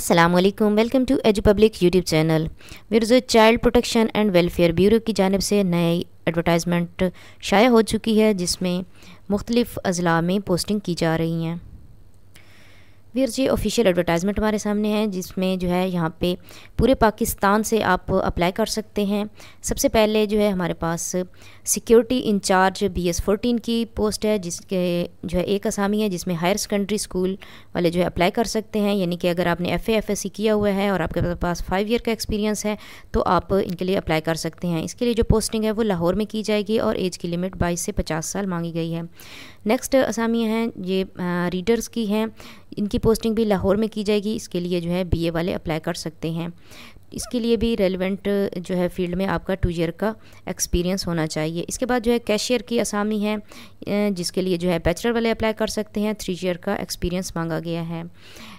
Aslam welcome to Edge public YouTube channel मेरे child protection and welfare bureau की जानब से नई एडवर्टाइजमेंट शाया हो चुकी है जिसमें मुख्तलिफ़ अजला में पोस्टिंग की जा रही हैं वीर जी ऑफिशियल एडवर्टाइजमेंट हमारे सामने है जिसमें जो है यहाँ पे पूरे पाकिस्तान से आप अप्लाई कर सकते हैं सबसे पहले जो है हमारे पास security incharge B S fourteen की पोस्ट है जिसके जो है एक असामी है जिसमें हायर सेकेंडरी स्कूल वाले जो है अप्लाई कर सकते हैं यानी कि अगर आपने एफ एफ एस सी किया हुआ है और आपके पास फाइव ईयर का एक्सपीरियंस है तो आप इनके लिए अप्लाई कर सकते हैं इसके लिए जो पोस्टिंग है वो लाहौर में की जाएगी और एज की लिमिट बाईस से पचास साल मांगी गई है नेक्स्ट असामियाँ हैं ये रीडर्स की हैं इनकी पोस्टिंग भी लाहौर में की जाएगी इसके लिए जो है बीए वाले अप्लाई कर सकते हैं इसके लिए भी रेलिवेंट जो है फील्ड में आपका टू ईयर का एक्सपीरियंस होना चाहिए इसके बाद जो है कैशियर की आसामी है जिसके लिए जो है बैचलर वाले अप्लाई कर सकते हैं थ्री ईयर का एक्सपीरियंस मांगा गया है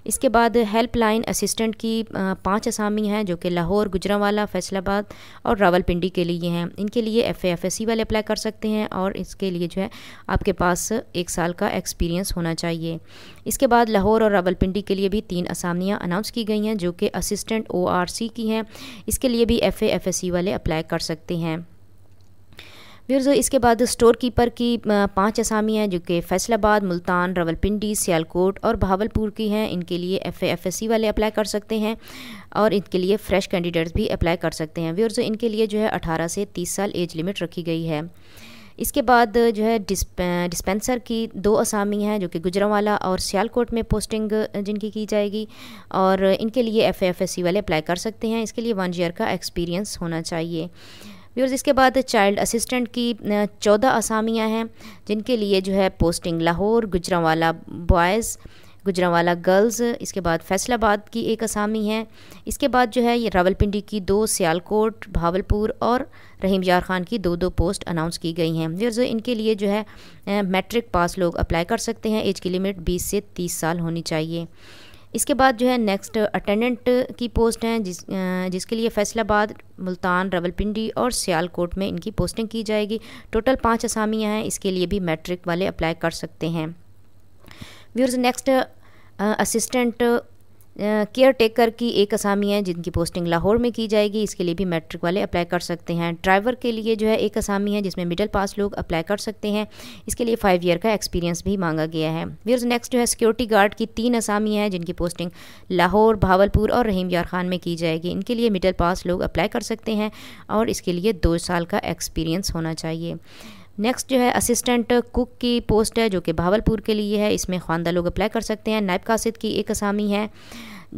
इसके बाद हेल्पलाइन असिस्टेंट की पांच आसामी हैं जो कि लाहौर गुजरावाला फैसलाबाद और रावलपिंडी के लिए हैं इनके लिए एफ एफ एस सी वाले अप्लाई कर सकते हैं और इसके लिए जो है आपके पास एक साल का एक्सपीरियंस होना चाहिए इसके बाद लाहौर और रावलपिंडी के लिए भी तीन असामियाँ अनाउंस की गई हैं जो कि असिस्टेंट ओ आर सी की सकती हैं इसके लिए भी एफ सी वाले अप्लाई कर सकते हैं व्यूर्स इसके बाद स्टोर कीपर की पांच असामी हैं जो कि फैसलाबाद मुल्तान रावलपिंडी सियालकोट और भावलपुर की हैं इनके लिए एफ एफ एस सी वाले अप्लाई कर सकते हैं और इनके लिए फ़्रेश कैंडिडेट्स भी अप्लाई कर सकते हैं व्यूर्स इनके लिए जो है अठारह से तीस साल एज लिमिट रखी गई है इसके बाद जो है डिस्पेंसर की दो असामी हैं जो कि गुजरावाला और सियालकोट में पोस्टिंग जिनकी की जाएगी और इनके लिए एफ एफ एस सी वाले अप्लाई कर सकते हैं इसके लिए वन ईयर का एक्सपीरियंस होना चाहिए व्यूर्स इसके बाद चाइल्ड असिस्टेंट की चौदह असामियाँ हैं जिनके लिए जो है posting Lahore Gujranwala boys Gujranwala girls इसके बाद फैसलाबाद की एक असामी है इसके बाद जो है ये रावलपिंडी की दो सियालकोट भावलपुर और रहीम यार खान की दो दो पोस्ट अनाउंस की गई हैं जो इनके लिए जो है मैट्रिक पास लोग अप्लाई कर सकते हैं एज की लिमिट बीस से तीस साल होनी चाहिए इसके बाद जो है नेक्स्ट अटेंडेंट की पोस्ट हैं जिस जिसके लिए फैसलाबाद मुल्तान रावलपिंडी और सियालकोट में इनकी पोस्टिंग की जाएगी टोटल पाँच असामियाँ हैं इसके लिए भी मैट्रिक वाले अप्लाई कर सकते हैं viewers next assistant caretaker की एक असामी है जिनकी पोस्टिंग लाहौर में की जाएगी इसके लिए भी मैट्रिक वाले अप्लाई कर सकते हैं ड्राइवर के लिए जो है एक असामी है जिसमें मिडिल पास लोग अप्लाई कर सकते हैं इसके लिए फ़ाइव ईयर का एक्सपीरियंस भी मांगा गया है व्यूर्स नेक्स्ट जो है सिक्योरिटी गार्ड की तीन असामी हैं जिनकी पोस्टिंग लाहौर भावलपुर और रहीम यार खान में की जाएगी इनके लिए मिडिल पास लोग अप्लाई कर सकते हैं और इसके लिए दो साल का एक्सपीरियंस होना चाहिए नेक्स्ट जो है असिस्टेंट कुक की पोस्ट है जो कि भावलपुर के लिए है इसमें खानदा लोग अप्लाई कर सकते हैं नायब कासिद की एक असामी है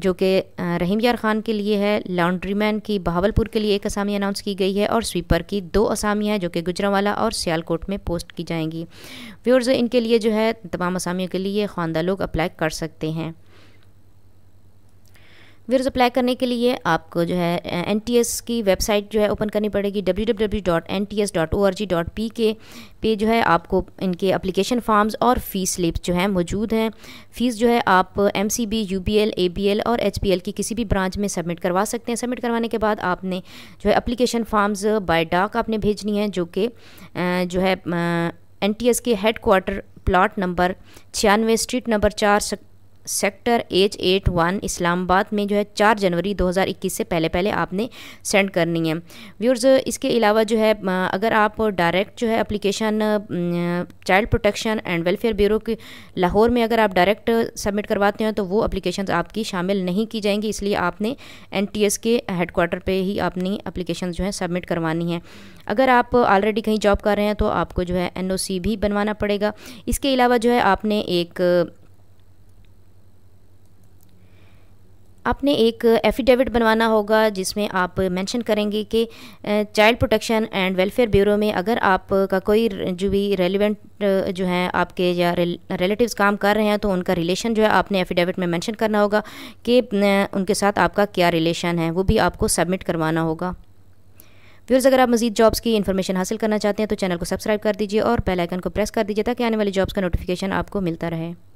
जो कि रहीम यार खान के लिए है लॉन्ड्रीमैन की भावलपुर के लिए एक असामी अनाउंस की गई है और स्वीपर की दो असामी हैं जो कि गुजरावाला और सियालकोट में पोस्ट की जाएंगी व्यूअर्स इनके लिए जो है तमाम असामियों के लिए ख्वानदा लोग अप्लाई कर सकते हैं वीरोज अप्लाई करने के लिए आपको जो है एन की वेबसाइट जो है ओपन करनी पड़ेगी डब्ल्यू पे जो है आपको इनके अप्लीकेशन फॉर्म्स और फ़ीस स्लिप्स जो हैं मौजूद हैं फ़ीस जो है आप M C B U L A B L और एच पी एल की किसी भी ब्रांच में सबमिट करवा सकते हैं सबमिट करवाने के बाद आपने जो है अप्लीकेशन फॉर्म्स बाय डाक आपने भेजनी है जो कि जो है एन टी एस के हेड क्वार्टर प्लाट नंबर छियानवे स्ट्रीट नंबर चार sector H eight one Islamabad में जो है चार जनवरी 2021 से पहले पहले आपने सेंड करनी है व्यूर्स इसके अलावा जो है अगर आप डायरेक्ट जो है application child protection and welfare bureau के लाहौर में अगर आप डायरेक्ट सबमिट करवाते हैं तो वो अप्लीकेशन आपकी शामिल नहीं की जाएंगी इसलिए आपने एन के हेडकोार्टर पर ही अपनी अप्लीकेशन जो है सबमिट करवानी है अगर आप ऑलरेडी कहीं जॉब कर रहे हैं तो आपको जो है एन भी बनवाना पड़ेगा इसके अलावा जो है आपने एक आपने एक एफिडेविट बनवाना होगा जिसमें आप मेंशन करेंगे कि child protection and welfare bureau में अगर आपका कोई जो भी रेलिवेंट जो है आपके या रिलेटिव्स काम कर रहे हैं तो उनका रिलेशन जो है आपने एफिडेविट में मेंशन करना होगा कि उनके साथ आपका क्या रिलेशन है वो भी आपको सबमिट करवाना होगा व्यूर्स अगर आप मजीद जॉब्स की इन्फॉर्मेशन हासिल करना चाहते हैं तो चैनल को सब्सक्राइब कर दीजिए और बेल आइकन को प्रेस कर दीजिए ताकि आने वाली जॉब्स का नोटिफिकेशन आपको मिलता रहे